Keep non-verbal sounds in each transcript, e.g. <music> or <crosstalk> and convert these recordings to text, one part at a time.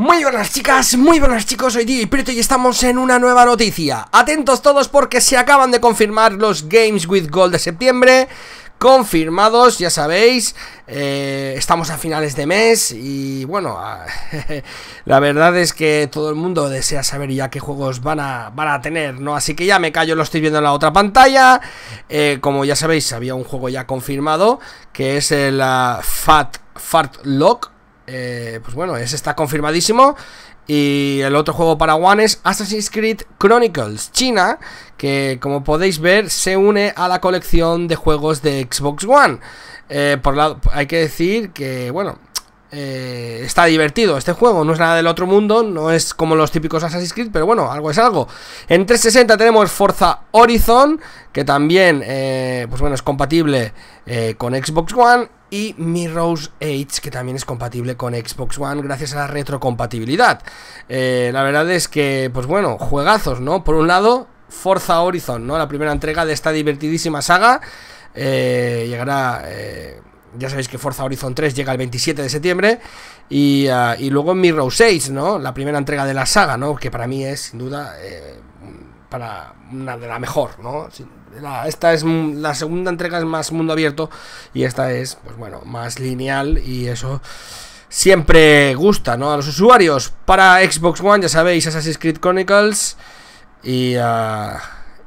Muy buenas chicas, muy buenas chicos, soy y Prieto y estamos en una nueva noticia Atentos todos porque se acaban de confirmar los Games with Gold de septiembre Confirmados, ya sabéis, eh, estamos a finales de mes y bueno, ah, <laughs> la verdad es que todo el mundo desea saber ya qué juegos van a, van a tener, ¿no? Así que ya me callo, lo estoy viendo en la otra pantalla eh, Como ya sabéis, había un juego ya confirmado que es el eh, Fat, Fart Lock eh, pues bueno, ese está confirmadísimo. Y el otro juego para One es Assassin's Creed Chronicles China, que como podéis ver se une a la colección de juegos de Xbox One. Eh, por lado, hay que decir que, bueno, eh, está divertido este juego, no es nada del otro mundo, no es como los típicos Assassin's Creed, pero bueno, algo es algo. En 360 tenemos Forza Horizon, que también, pues bueno, es compatible con Xbox One y Mirror's Edge, que también es compatible con Xbox One gracias a la retrocompatibilidad. Eh, la verdad es que, pues bueno, juegazos, ¿no? Por un lado, Forza Horizon, ¿no? La primera entrega de esta divertidísima saga. Eh, llegará... Eh, ya sabéis que Forza Horizon 3 llega el 27 de septiembre. Y, ah, y luego Mirror's Edge, ¿no? La primera entrega de la saga, ¿no? Que para mí es, sin duda para una de la mejor, ¿no? esta es la segunda entrega es más mundo abierto y esta es, pues bueno, más lineal y eso siempre gusta, ¿no? A los usuarios. Para Xbox One, ya sabéis, Assassin's Creed Chronicles y, ah,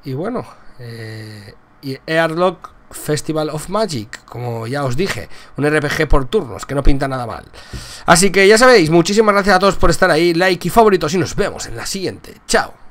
y bueno, eh, y Airlock Festival of Magic, como ya os dije, un RPG por turnos, que no pinta nada mal. Así que ya sabéis, muchísimas gracias a todos por estar ahí, like y favoritos y nos vemos en la siguiente. Chao.